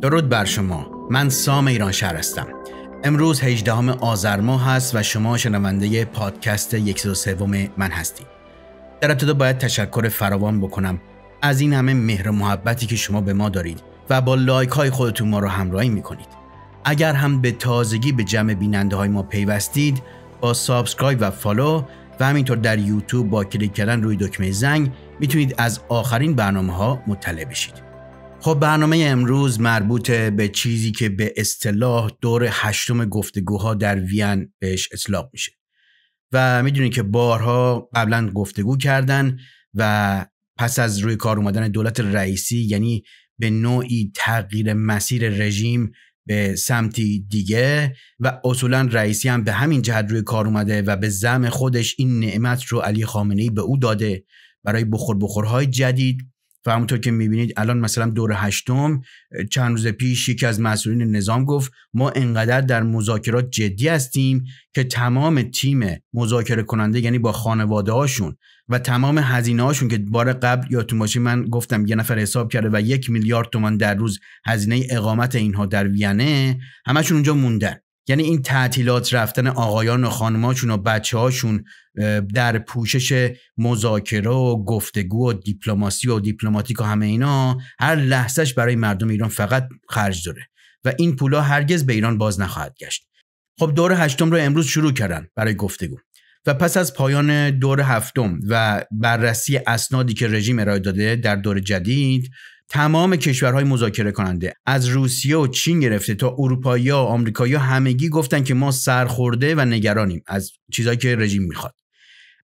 درود بر شما من سام ایران شهر هستم امروز 18 آذر ماه هست و شما شنونده پادکست 103 من هستید در ابتدا باید تشکر فراوان بکنم از این همه مهر و محبتی که شما به ما دارید و با لایک های خودتون ما رو همراهی میکنید اگر هم به تازگی به جمع بیننده های ما پیوستید با سابسکرایب و فالو و همینطور در یوتیوب با کلیک کردن روی دکمه زنگ میتونید از آخرین برنامه ها مطلع بشید خب برنامه امروز مربوط به چیزی که به اصطلاح دور هشتم گفتگوها در وین بهش اطلاق میشه و میدونید که بارها قبلا گفتگو کردن و پس از روی کار اومدن دولت رئیسی یعنی به نوعی تغییر مسیر رژیم به سمتی دیگه و اصولا رئیسی هم به همین جهت روی کار اومده و به زم خودش این نعمت رو علی خامنه به او داده برای بخور بخورهای جدید و همونطور که میبینید الان مثلا دور هشتم چند روز پیش یکی از مسئولین نظام گفت ما انقدر در مذاکرات جدی هستیم که تمام تیم مذاکره کننده یعنی با خانواده هاشون و تمام هزینه هاشون که بار قبل تو ماشین من گفتم یه نفر حساب کرده و یک میلیارد تومان در روز هزینه اقامت اینها در وینه همشون اونجا موندن یعنی این تعطیلات رفتن آقایان و خانماشون و بچه هاشون در پوشش مذاکره و گفتگو و دیپلماسی و دیپلماتیک و همه اینا هر لحظهش برای مردم ایران فقط خرج داره و این پولا هرگز به ایران باز نخواهد گشت خب دور هشتم رو امروز شروع کردن برای گفتگو و پس از پایان دور هفتم و بررسی اسنادی که رژیم ارائه داده در دور جدید تمام کشورهای مذاکره کننده از روسیه و چین گرفته تا اروپایی و آمریکایی همگی گفتن که ما سرخورده و نگرانیم از چیزایی که رژیم میخواد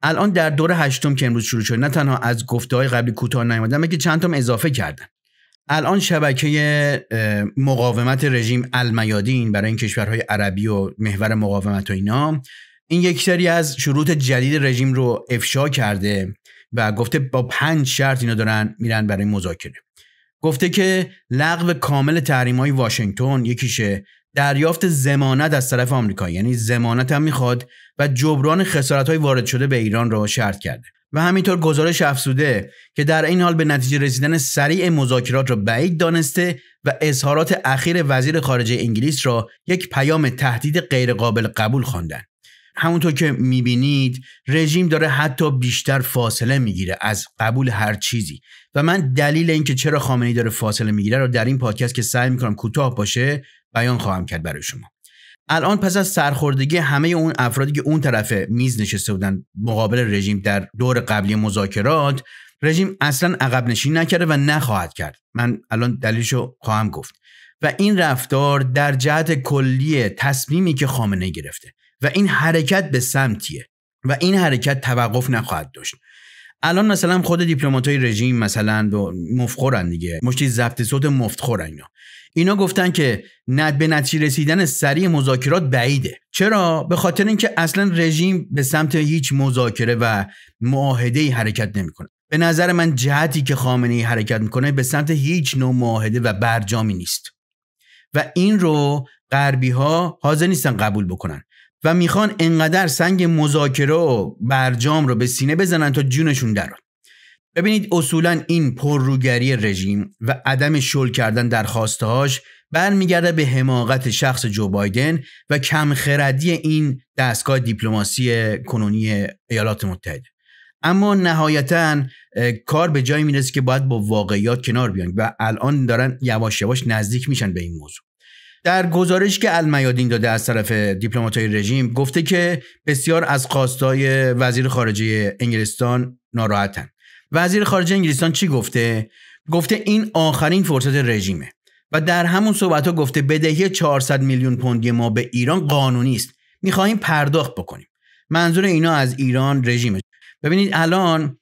الان در دور هشتم که امروز شروع شد نه تنها از گفته های قبلی کوتاه نیومدن بلکه چند تام اضافه کردن الان شبکه مقاومت رژیم المیادین برای این کشورهای عربی و محور مقاومت و اینا این یک سری از شروط جدید رژیم رو افشا کرده و گفته با پنج شرط اینا دارن میرن برای مذاکره گفته که لغو کامل تحریم های واشنگتن یکیشه دریافت زمانت از طرف آمریکا یعنی زمانت هم میخواد و جبران خسارت های وارد شده به ایران را شرط کرده و همینطور گزارش افسوده که در این حال به نتیجه رسیدن سریع مذاکرات را بعید دانسته و اظهارات اخیر وزیر خارجه انگلیس را یک پیام تهدید غیرقابل قبول خواندند همونطور که میبینید رژیم داره حتی بیشتر فاصله میگیره از قبول هر چیزی و من دلیل اینکه چرا خامنه‌ای داره فاصله میگیره رو در این پادکست که سعی میکنم کوتاه باشه بیان خواهم کرد برای شما الان پس از سرخوردگی همه اون افرادی که اون طرف میز نشسته بودن مقابل رژیم در دور قبلی مذاکرات رژیم اصلا عقب نشین نکرده و نخواهد کرد من الان دلیلشو خواهم گفت و این رفتار در جهت کلی تصمیمی که خامنه گرفته و این حرکت به سمتیه و این حرکت توقف نخواهد داشت الان مثلا خود دیپلمات های رژیم مثلا مفخورن دیگه مشتی ضبط صوت مفتخورن اینا اینا گفتن که ند به نتیجه رسیدن سریع مذاکرات بعیده چرا به خاطر اینکه اصلا رژیم به سمت هیچ مذاکره و معاهده حرکت نمیکنه به نظر من جهتی که خامنه حرکت میکنه به سمت هیچ نوع معاهده و برجامی نیست و این رو غربی ها حاضر نیستن قبول بکنن و میخوان انقدر سنگ مذاکره و برجام رو به سینه بزنن تا جونشون در ببینید اصولا این پرروگری رژیم و عدم شل کردن در خواستهاش برمیگرده به حماقت شخص جو بایدن و کمخردی این دستگاه دیپلماسی کنونی ایالات متحده اما نهایتا کار به جایی میرسه که باید با واقعیات کنار بیان و الان دارن یواش یواش نزدیک میشن به این موضوع در گزارش که المیادین داده از طرف های رژیم گفته که بسیار از خواستای وزیر خارجه انگلستان ناراحتن وزیر خارجه انگلستان چی گفته گفته این آخرین فرصت رژیمه و در همون صحبت ها گفته بدهی 400 میلیون پوندی ما به ایران قانونی است میخواهیم پرداخت بکنیم منظور اینا از ایران رژیمه ببینید الان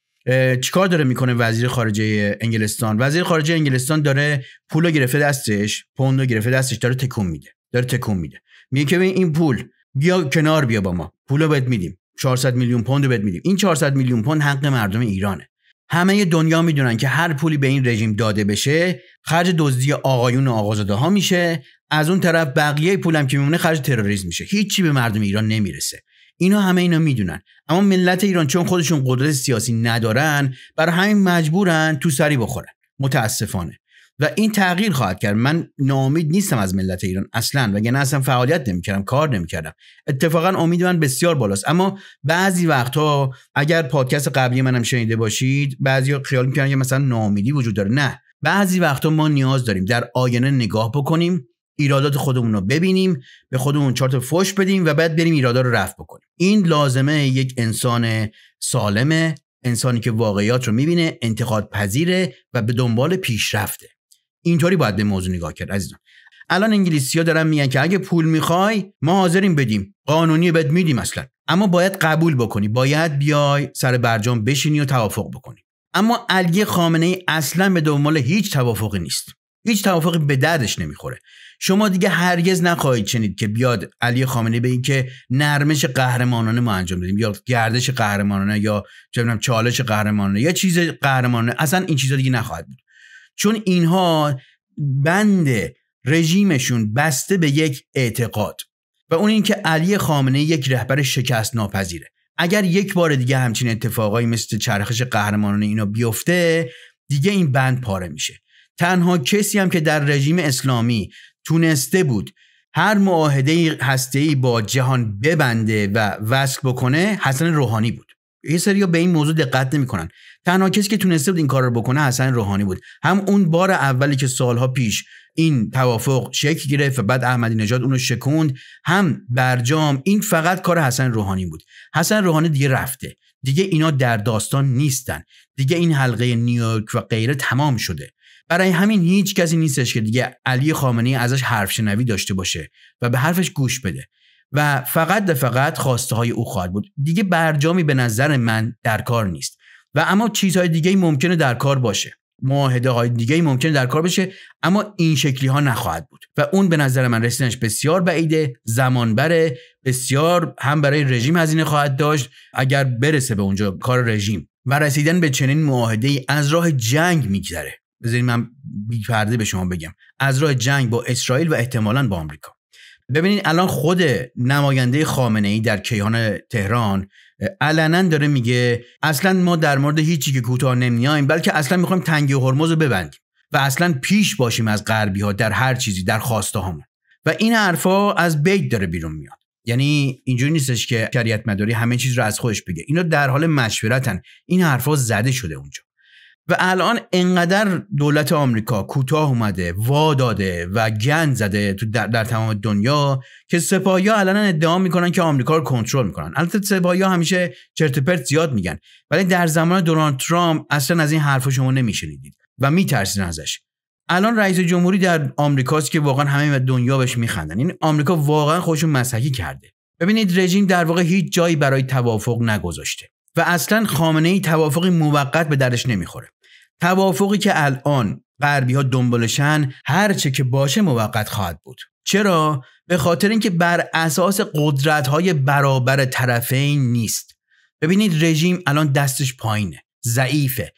چیکار داره میکنه وزیر خارجه انگلستان وزیر خارجه انگلستان داره پول گرفته دستش پوند گرفته دستش داره تکون میده داره تکون میده میگه که این پول بیا کنار بیا با ما پول بهت میدیم 400 میلیون پوند بهت میدیم این 400 میلیون پوند حق مردم ایرانه همه دنیا میدونن که هر پولی به این رژیم داده بشه خرج دزدی آقایون و آقازاده ها میشه از اون طرف بقیه پولم که میمونه خرج تروریسم میشه هیچی به مردم ایران نمیرسه اینا همه اینا میدونن اما ملت ایران چون خودشون قدرت سیاسی ندارن برای همین مجبورن تو سری بخورن متاسفانه و این تغییر خواهد کرد من ناامید نیستم از ملت ایران اصلا وگرنه اصلا فعالیت نمیکردم کار نمیکردم اتفاقا امید من بسیار بالاست اما بعضی وقتها اگر پادکست قبلی منم شنیده باشید بعضی خیال میکنن که مثلا ناامیدی وجود داره نه بعضی وقتها ما نیاز داریم در آینه نگاه بکنیم ایرادات خودمون رو ببینیم به خودمون چارت فوش بدیم و بعد بریم ایرادا رو رفع بکنیم این لازمه یک انسان سالمه انسانی که واقعیات رو میبینه انتقاد پذیره و به دنبال پیشرفته اینطوری باید به موضوع نگاه کرد عزیزان الان انگلیسی ها دارن میگن که اگه پول میخوای ما حاضریم بدیم قانونی بد میدیم اصلا اما باید قبول بکنی باید بیای سر برجام بشینی و توافق بکنی اما علی خامنه ای اصلا به دنبال هیچ توافقی نیست هیچ توافقی به دردش نمیخوره شما دیگه هرگز نخواهید چنید که بیاد علی خامنهی به این که نرمش قهرمانانه ما انجام دادیم یا گردش قهرمانانه یا چه چالش قهرمانانه یا چیز قهرمانانه اصلا این چیزا دیگه نخواهد بود چون اینها بند رژیمشون بسته به یک اعتقاد و اون اینکه علی خامنه یک رهبر شکست ناپذیره اگر یک بار دیگه همچین اتفاقایی مثل چرخش قهرمانانه اینا بیفته دیگه این بند پاره میشه تنها کسی هم که در رژیم اسلامی تونسته بود هر معاهده ای با جهان ببنده و وصل بکنه حسن روحانی بود یه سری به این موضوع دقت نمیکنن تنها کسی که تونسته بود این کار رو بکنه حسن روحانی بود هم اون بار اولی که سالها پیش این توافق شکل گرفت و بعد احمدی نژاد اونو شکوند هم برجام این فقط کار حسن روحانی بود حسن روحانی دیگه رفته دیگه اینا در داستان نیستن دیگه این حلقه نیویورک و غیره تمام شده برای همین هیچ کسی نیستش که دیگه علی خامنه ازش حرف شنوی داشته باشه و به حرفش گوش بده و فقط و فقط خواسته های او خواهد بود دیگه برجامی به نظر من در کار نیست و اما چیزهای دیگه ممکنه در کار باشه معاهده های دیگه ممکنه در کار بشه اما این شکلی ها نخواهد بود و اون به نظر من رسیدنش بسیار بعیده زمان بره بسیار هم برای رژیم هزینه خواهد داشت اگر برسه به اونجا کار رژیم و رسیدن به چنین معاهده ای از راه جنگ میگذره بذارید من بیپرده به شما بگم از راه جنگ با اسرائیل و احتمالا با آمریکا ببینید الان خود نماینده خامنه ای در کیهان تهران علنا داره میگه اصلا ما در مورد هیچی که کوتاه نمیایم بلکه اصلا میخوایم تنگی هرمز رو ببندیم و اصلا پیش باشیم از غربی ها در هر چیزی در خواسته هامون و این حرفا از بیت داره بیرون میاد یعنی اینجوری نیستش که شریعت مداری همه چیز رو از خودش بگه اینا در حال مشورتن این حرفا زده شده اونجا و الان انقدر دولت آمریکا کوتاه اومده وا داده و گند زده تو در, در تمام دنیا که سپاهیا ها الان ادعا میکنن که آمریکا رو کنترل میکنن البته سپاهیا همیشه چرت پرت زیاد میگن ولی در زمان دونالد ترامپ اصلا از این حرف شما نمیشنیدید و میترسین ازش الان رئیس جمهوری در آمریکاست که واقعا همه دنیا بهش میخندن این آمریکا واقعا خودشون مسحکی کرده ببینید رژیم در واقع هیچ جایی برای توافق نگذاشته و اصلا خامنه ای توافقی موقت به درش نمیخوره توافقی که الان غربی ها دنبالشن چه که باشه موقت خواهد بود چرا به خاطر اینکه بر اساس قدرت های برابر طرفین نیست ببینید رژیم الان دستش پایینه ضعیفه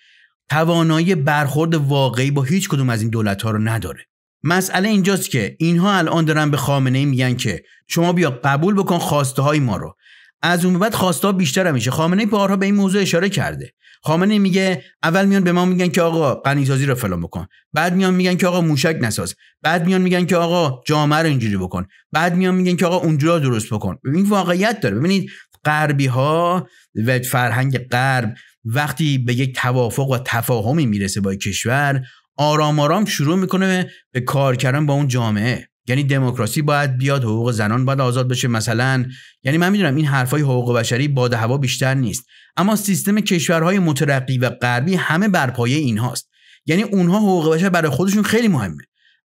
توانایی برخورد واقعی با هیچ کدوم از این دولت ها رو نداره مسئله اینجاست که اینها الان دارن به خامنه ای میگن که شما بیا قبول بکن خواسته های ما رو از اون بعد خواسته بیشتر میشه خامنه ای به این موضوع اشاره کرده خامنه میگه اول میان به ما میگن که آقا غنیسازی رو فلان بکن بعد میان میگن که آقا موشک نساز بعد میان میگن که آقا جامعه رو اینجوری بکن بعد میان میگن که آقا اونجورا درست بکن این واقعیت داره ببینید غربی ها و فرهنگ غرب وقتی به یک توافق و تفاهمی میرسه با کشور آرام آرام شروع میکنه به کار کردن با اون جامعه یعنی دموکراسی باید بیاد حقوق زنان باید آزاد بشه مثلا یعنی من میدونم این حرفای حقوق بشری باد هوا بیشتر نیست اما سیستم کشورهای مترقی و غربی همه بر پایه اینهاست یعنی اونها حقوق بشر برای خودشون خیلی مهمه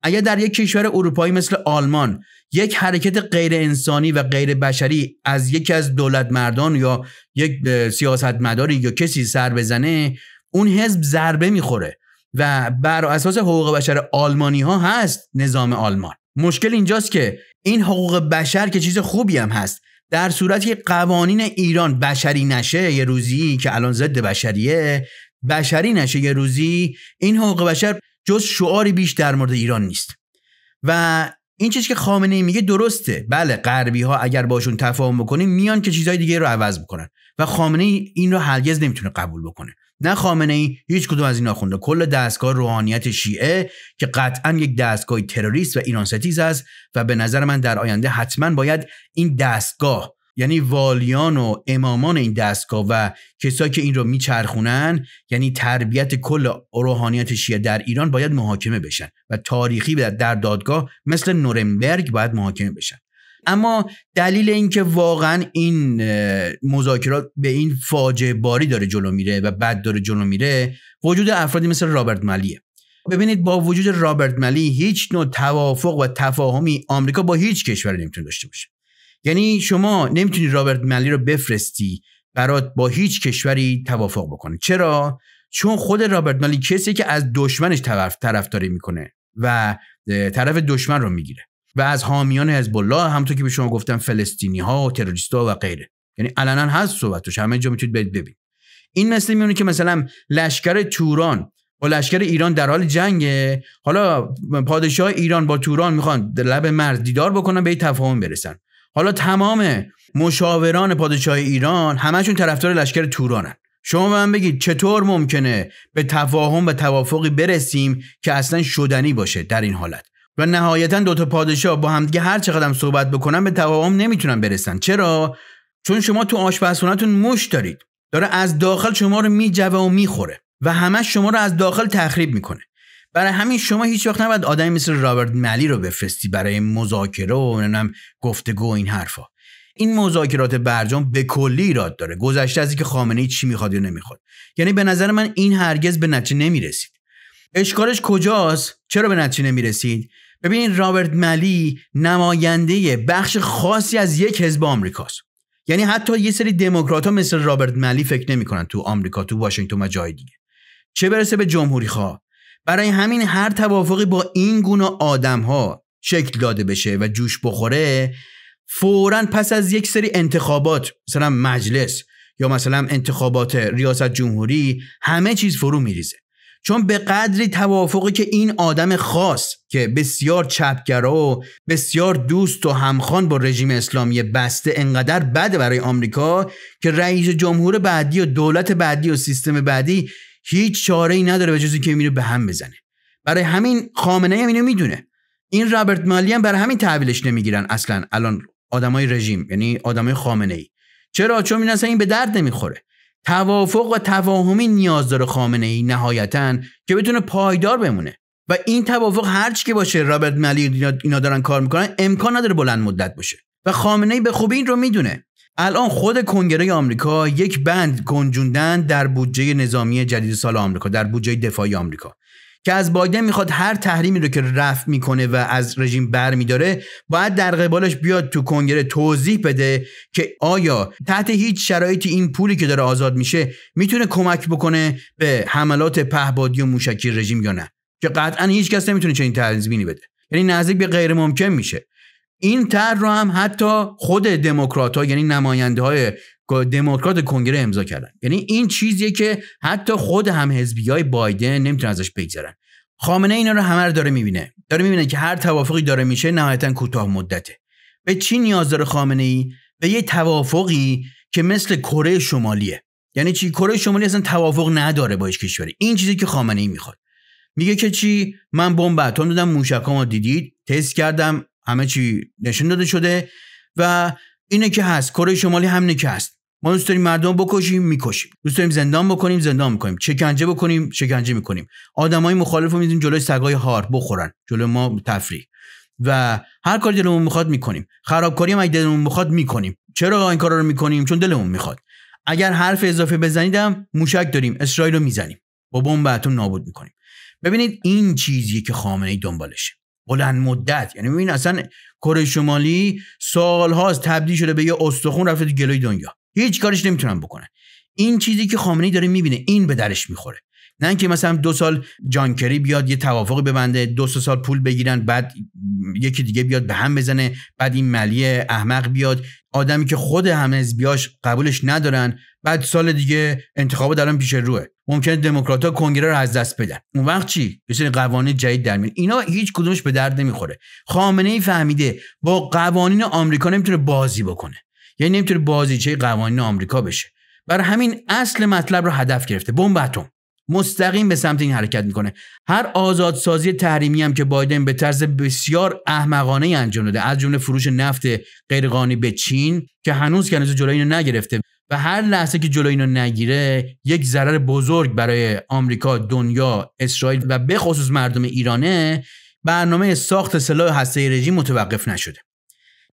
اگر در یک کشور اروپایی مثل آلمان یک حرکت غیر انسانی و غیر بشری از یکی از دولت مردان یا یک سیاستمداری یا کسی سر بزنه اون حزب ضربه میخوره و بر اساس حقوق بشر آلمانی ها هست نظام آلمان مشکل اینجاست که این حقوق بشر که چیز خوبی هم هست در صورتی که قوانین ایران بشری نشه یه روزی که الان ضد بشریه بشری نشه یه روزی این حقوق بشر جز شعاری بیش در مورد ایران نیست و این چیزی که خامنه میگه درسته بله غربی ها اگر باشون تفاهم بکنیم میان که چیزهای دیگه رو عوض بکنن و خامنه این رو هرگز نمیتونه قبول بکنه نه خامنه ای هیچ کدوم از این آخونده کل دستگاه روحانیت شیعه که قطعا یک دستگاه تروریست و ایران ستیز است و به نظر من در آینده حتما باید این دستگاه یعنی والیان و امامان این دستگاه و کسایی که این رو میچرخونن یعنی تربیت کل روحانیت شیعه در ایران باید محاکمه بشن و تاریخی در دادگاه مثل نورنبرگ باید محاکمه بشن اما دلیل اینکه واقعا این مذاکرات به این فاجعه باری داره جلو میره و بد داره جلو میره وجود افرادی مثل رابرت ملیه ببینید با وجود رابرت ملی هیچ نوع توافق و تفاهمی آمریکا با هیچ کشوری نمیتونه داشته باشه یعنی شما نمیتونی رابرت ملی رو بفرستی برات با هیچ کشوری توافق بکنه چرا چون خود رابرت مالی کسی که از دشمنش طرف طرفداری میکنه و طرف دشمن رو میگیره و از حامیان حزب الله تو که به شما گفتم فلسطینی ها و تروریست ها و غیره یعنی علنا هست صحبتش همه جا میتونید برید ببینید این مثل میونه که مثلا لشکر توران و لشکر ایران در حال جنگه حالا پادشاه ایران با توران میخوان لب مرز دیدار بکنن به یه تفاهم برسن حالا تمام مشاوران پادشاه ایران همشون طرفدار لشکر تورانن شما به من بگید چطور ممکنه به تفاهم و توافقی برسیم که اصلا شدنی باشه در این حالت و نهایتا دوتا پادشاه با همدیگه هر چقدر صحبت بکنن به تواهم نمیتونن برسن چرا چون شما تو آشپزخونهتون مش دارید داره از داخل شما رو میجوه و میخوره و همه شما رو از داخل تخریب میکنه برای همین شما هیچ وقت نباید آدمی مثل رابرت ملی رو بفرستی برای مذاکره و نمیدونم گفتگو این حرفها این مذاکرات برجام به کلی ایراد داره گذشته از اینکه خامنه ای چی میخواد یا نمیخواد یعنی به نظر من این هرگز به نتیجه نمیرسید اشکالش کجاست چرا به نتیجه نمیرسید ببینید رابرت ملی نماینده بخش خاصی از یک حزب آمریکاست یعنی حتی یه سری دموکرات ها مثل رابرت ملی فکر نمیکنن تو آمریکا تو واشنگتن و جای دیگه چه برسه به جمهوری خواه برای همین هر توافقی با این گونه آدم ها شکل داده بشه و جوش بخوره فورا پس از یک سری انتخابات مثلا مجلس یا مثلا انتخابات ریاست جمهوری همه چیز فرو میریزه چون به قدری توافقی که این آدم خاص که بسیار چپگرا و بسیار دوست و همخوان با رژیم اسلامی بسته انقدر بده برای آمریکا که رئیس جمهور بعدی و دولت بعدی و سیستم بعدی هیچ چاره ای نداره به جز که میره به هم بزنه برای همین خامنه هم اینو میدونه این رابرت مالی هم برای همین تحویلش نمیگیرن اصلا الان آدمای رژیم یعنی آدمای خامنه ای چرا چون این این به درد نمیخوره توافق و تفاهمی نیاز داره خامنه ای نهایتا که بتونه پایدار بمونه و این توافق هرچی که باشه رابرت ملی اینا دارن کار میکنن امکان نداره بلند مدت باشه و خامنه ای به خوبی این رو میدونه الان خود کنگره آمریکا یک بند گنجوندن در بودجه نظامی جدید سال آمریکا در بودجه دفاعی آمریکا که از بایدن میخواد هر تحریمی رو که رفع میکنه و از رژیم برمیداره باید در قبالش بیاد تو کنگره توضیح بده که آیا تحت هیچ شرایطی این پولی که داره آزاد میشه میتونه کمک بکنه به حملات پهبادی و موشکی رژیم یا نه که قطعا هیچ کس نمیتونه چنین تحریمی بده یعنی نزدیک به غیر ممکن میشه این طرح رو هم حتی خود دموکرات ها یعنی نماینده های دموکرات کنگره امضا کردن یعنی این چیزیه که حتی خود هم حزبی های بایدن نمیتونن ازش بگذرن خامنه اینا رو همه رو داره میبینه داره میبینه که هر توافقی داره میشه نهایتا کوتاه مدته به چی نیاز داره خامنه ای به یه توافقی که مثل کره شمالیه یعنی چی کره شمالی اصلا توافق نداره با هیچ این چیزی که خامنه ای میخواد میگه که چی من بمب اتم دادم موشکامو دیدید تست کردم همه چی نشون داده شده و اینه که هست کره شمالی همینه که هست ما دوست داریم مردم بکشیم میکشیم دوست داریم زندان بکنیم زندان میکنیم شکنجه بکنیم شکنجه میکنیم آدمای مخالف رو جلوی سگای هار بخورن جلو ما تفریح و هر کاری دلمون میخواد میکنیم خرابکاری هم اگه دلمون میخواد میکنیم چرا این کارا رو میکنیم چون دلمون میخواد اگر حرف اضافه بزنیدم موشک داریم اسرائیل رو میزنیم با بمب اتم نابود میکنیم ببینید این چیزیه که خامنه ای دنبالشه بلند مدت یعنی ببین اصلا کره شمالی سالهاست تبدیل شده به یه استخون رفته تو گلوی دنیا هیچ کارش نمیتونن بکنن این چیزی که خامنه‌ای داره میبینه این به درش میخوره نه اینکه مثلا دو سال جانکری بیاد یه توافقی ببنده دو سه سال پول بگیرن بعد یکی دیگه بیاد به هم بزنه بعد این ملی احمق بیاد آدمی که خود هم بیاش قبولش ندارن بعد سال دیگه انتخابات الان پیش روه ممکنه دموکرات‌ها کنگره رو از دست بدن اون وقت چی یه قوانین جدید در میاد اینا هیچ کدومش به درد نمیخوره خامنه ای فهمیده با قوانین آمریکا نمیتونه بازی بکنه یعنی نمیتونه بازیچه قوانین آمریکا بشه بر همین اصل مطلب رو هدف گرفته بمب اتم مستقیم به سمت این حرکت میکنه هر آزادسازی تحریمی هم که بایدن به طرز بسیار احمقانه انجام داده از جمله فروش نفت غیرقانونی به چین که هنوز که هنوز نگرفته و هر لحظه که جلو اینو نگیره یک ضرر بزرگ برای آمریکا، دنیا، اسرائیل و به خصوص مردم ایرانه برنامه ساخت سلاح هسته رژیم متوقف نشده.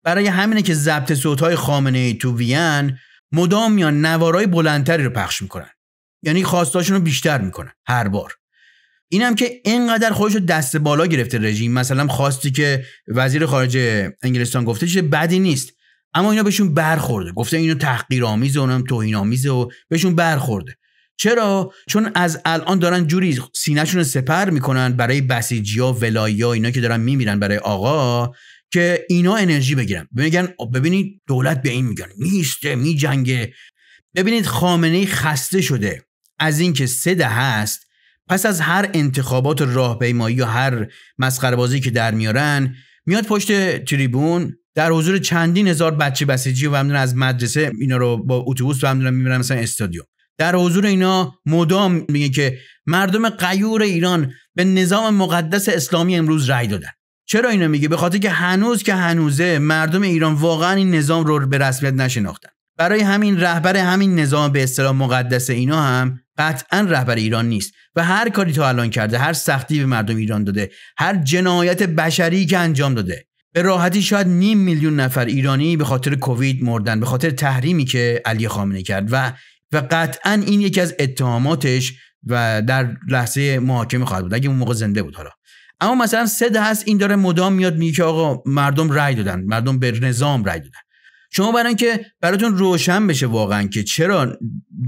برای همینه که ضبط صوت‌های خامنه ای تو وین مدام یا نوارای بلندتری رو پخش میکنن. یعنی خواستاشون رو بیشتر میکنن هر بار. اینم که اینقدر خودش رو دست بالا گرفته رژیم مثلا خواستی که وزیر خارجه انگلستان گفته چه بدی نیست اما اینا بهشون برخورده گفته اینو تحقیرآمیز و اونم توهینآمیزه و بهشون برخورده چرا چون از الان دارن جوری سینهشون رو سپر میکنن برای بسیجیا، ولاییا اینا که دارن میمیرن برای آقا که اینا انرژی بگیرن میگن ببینید دولت به این میگن میسته میجنگه ببینید خامنه خسته شده از اینکه سده هست پس از هر انتخابات راهپیمایی یا هر بازی که در میارن میاد پشت تریبون در حضور چندین هزار بچه بسیجی و همدون از مدرسه اینا رو با اتوبوس و همدون میبرن مثلا استادیوم در حضور اینا مدام میگه که مردم قیور ایران به نظام مقدس اسلامی امروز رأی دادن چرا اینو میگه به خاطر که هنوز که هنوزه مردم ایران واقعا این نظام رو به رسمیت نشناختن برای همین رهبر همین نظام به اصطلاح مقدس اینا هم قطعا رهبر ایران نیست و هر کاری تا الان کرده هر سختی به مردم ایران داده هر جنایت بشری که انجام داده به راحتی شاید نیم میلیون نفر ایرانی به خاطر کووید مردن به خاطر تحریمی که علی خامنه کرد و و قطعا این یکی از اتهاماتش و در لحظه محاکمه خواهد بود اگه اون موقع زنده بود حالا اما مثلا سه هست این داره مدام میاد میگه که آقا مردم رای دادن مردم به نظام رای دادن شما برای اینکه براتون روشن بشه واقعا که چرا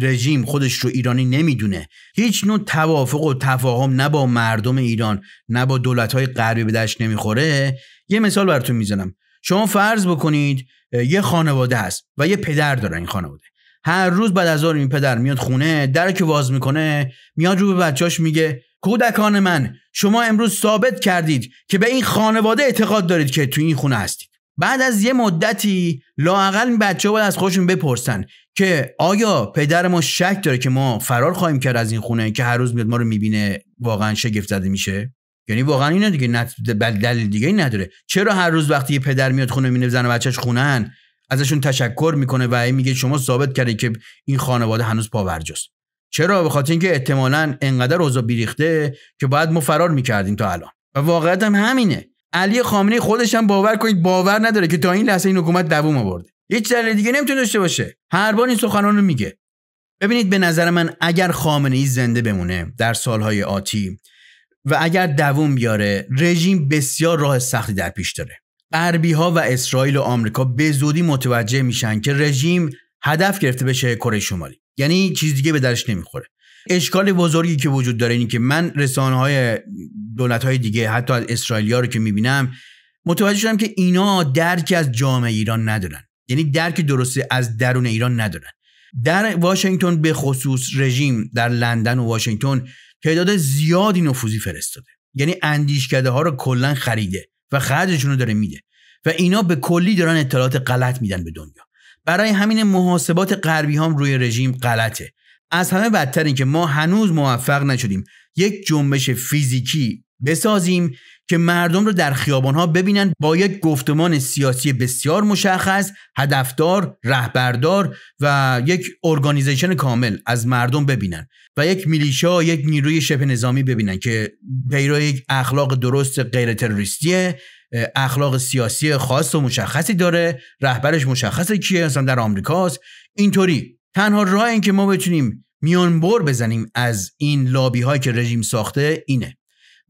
رژیم خودش رو ایرانی نمیدونه هیچ نوع توافق و تفاهم نه با مردم ایران نه با های غربی به دشت نمیخوره یه مثال براتون میزنم شما فرض بکنید یه خانواده هست و یه پدر داره این خانواده هر روز بعد از این پدر میاد خونه در که واز میکنه میاد رو به بچاش میگه کودکان من شما امروز ثابت کردید که به این خانواده اعتقاد دارید که تو این خونه هستید بعد از یه مدتی لاقل بچه باید از خودشون بپرسن که آیا پدر ما شک داره که ما فرار خواهیم کرد از این خونه که هر روز میاد ما رو میبینه واقعا شگفت زده میشه یعنی واقعا اینا دیگه دلیل دیگه این نداره چرا هر روز وقتی یه پدر میاد خونه میبینه زن و بچهش خونن ازشون تشکر میکنه و میگه شما ثابت کردید که این خانواده هنوز پاورجاست چرا به خاطر اینکه احتمالا انقدر اوضاع بیریخته که باید ما فرار میکردیم تا الان و هم همینه علی خامنه خودش هم باور کنید باور نداره که تا این لحظه این حکومت دووم آورده هیچ دلیل دیگه نمیتونه داشته باشه هر بار این سخنان رو میگه ببینید به نظر من اگر خامنه زنده بمونه در سالهای آتی و اگر دووم بیاره رژیم بسیار راه سختی در پیش داره غربی ها و اسرائیل و آمریکا به زودی متوجه میشن که رژیم هدف گرفته بشه کره شمالی یعنی چیز دیگه به درش نمیخوره اشکال بزرگی که وجود داره اینه که من رسانه های دولت های دیگه حتی از اسرائیلیا رو که میبینم متوجه شدم که اینا درک از جامعه ایران ندارن یعنی درک درسته از درون ایران ندارن در واشنگتن به خصوص رژیم در لندن و واشنگتن تعداد زیادی نفوذی فرستاده یعنی اندیشکده ها رو کلا خریده و خرجشون رو داره میده و اینا به کلی دارن اطلاعات غلط میدن به دنیا برای همین محاسبات غربی روی رژیم غلطه از همه بدتر این که ما هنوز موفق نشدیم یک جنبش فیزیکی بسازیم که مردم رو در خیابانها ببینن با یک گفتمان سیاسی بسیار مشخص هدفدار رهبردار و یک ارگانیزیشن کامل از مردم ببینن و یک میلیشا یک نیروی شبه نظامی ببینن که پیرو یک اخلاق درست غیر تروریستی اخلاق سیاسی خاص و مشخصی داره رهبرش مشخصه کیه اصلا در آمریکاست اینطوری تنها راه این که ما بتونیم میانبر بر بزنیم از این لابی هایی که رژیم ساخته اینه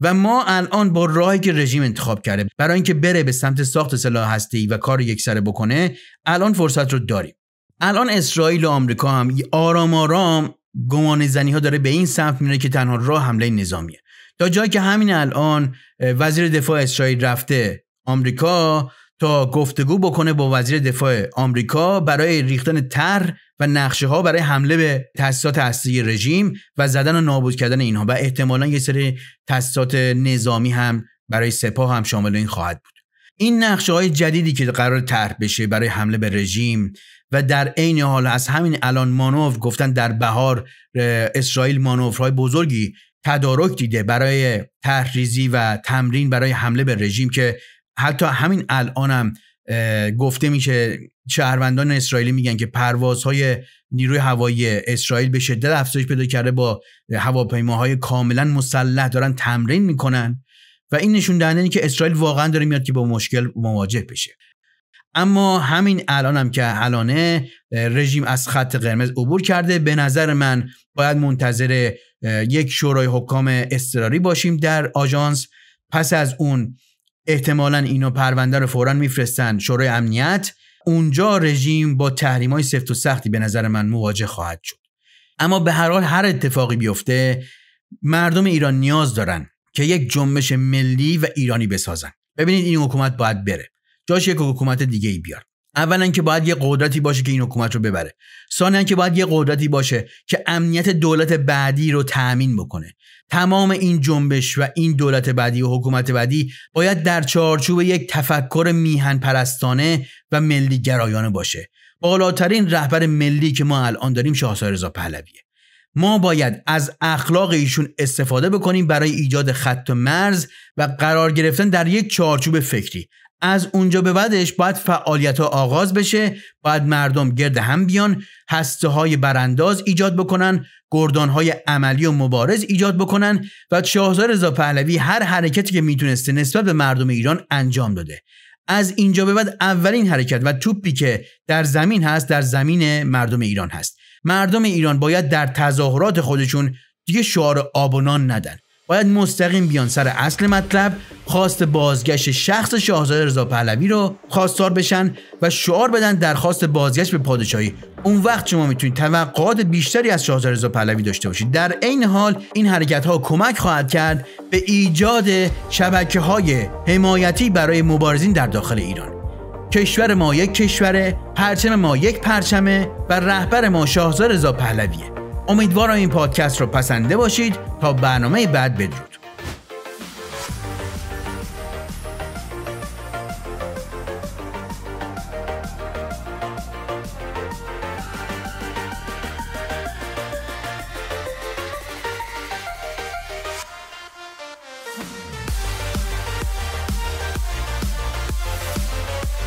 و ما الان با راهی که رژیم انتخاب کرده برای اینکه بره به سمت ساخت سلاح هستی و کار یکسره بکنه الان فرصت رو داریم الان اسرائیل و آمریکا هم آرام آرام گمان زنی ها داره به این سمت میره که تنها راه حمله نظامیه تا جایی که همین الان وزیر دفاع اسرائیل رفته آمریکا تا گفتگو بکنه با وزیر دفاع آمریکا برای ریختن طرح و نقشه ها برای حمله به تاسیسات اصلی رژیم و زدن و نابود کردن اینها و احتمالا یه سری تاسیسات نظامی هم برای سپاه هم شامل این خواهد بود این نقشه های جدیدی که قرار طرح بشه برای حمله به رژیم و در عین حال از همین الان مانور گفتن در بهار اسرائیل های بزرگی تدارک دیده برای تحریزی و تمرین برای حمله به رژیم که حتی همین الانم هم گفته میشه شهروندان اسرائیلی میگن که پروازهای نیروی هوایی اسرائیل به شدت افزایش پیدا کرده با هواپیماهای کاملا مسلح دارن تمرین میکنن و این نشون دهنده که اسرائیل واقعا داره میاد که با مشکل مواجه بشه اما همین الانم هم که الانه رژیم از خط قرمز عبور کرده به نظر من باید منتظر یک شورای حکام اضطراری باشیم در آژانس پس از اون احتمالا اینو پرونده رو فورا میفرستن شورای امنیت اونجا رژیم با های سفت و سختی به نظر من مواجه خواهد شد اما به هر حال هر اتفاقی بیفته مردم ایران نیاز دارن که یک جنبش ملی و ایرانی بسازن ببینید این حکومت باید بره جاش یک حکومت دیگه ای بیار اولا که باید یه قدرتی باشه که این حکومت رو ببره ثانیا که باید یه قدرتی باشه که امنیت دولت بعدی رو تأمین بکنه تمام این جنبش و این دولت بعدی و حکومت بعدی باید در چارچوب یک تفکر میهن پرستانه و ملی گرایانه باشه بالاترین رهبر ملی که ما الان داریم شاهزاده رضا پهلویه ما باید از اخلاق ایشون استفاده بکنیم برای ایجاد خط و مرز و قرار گرفتن در یک چارچوب فکری از اونجا به بعدش باید فعالیت ها آغاز بشه باید مردم گرد هم بیان هسته های برانداز ایجاد بکنن گردان های عملی و مبارز ایجاد بکنن و شاهزار رضا پهلوی هر حرکتی که میتونسته نسبت به مردم ایران انجام داده از اینجا به بعد اولین حرکت و توپی که در زمین هست در زمین مردم ایران هست مردم ایران باید در تظاهرات خودشون دیگه شعار آبونان ندن باید مستقیم بیان سر اصل مطلب خواست بازگشت شخص شاهزاده رضا پهلوی رو خواستار بشن و شعار بدن درخواست بازگشت به پادشاهی اون وقت شما میتونید توقعات بیشتری از شاهزاده رضا پهلوی داشته باشید در عین حال این حرکت ها کمک خواهد کرد به ایجاد شبکه های حمایتی برای مبارزین در داخل ایران کشور ما یک کشوره پرچم ما یک پرچمه و رهبر ما شاهزاده رضا پهلویه امیدوارم این پادکست رو پسنده باشید تا برنامه بعد بدرود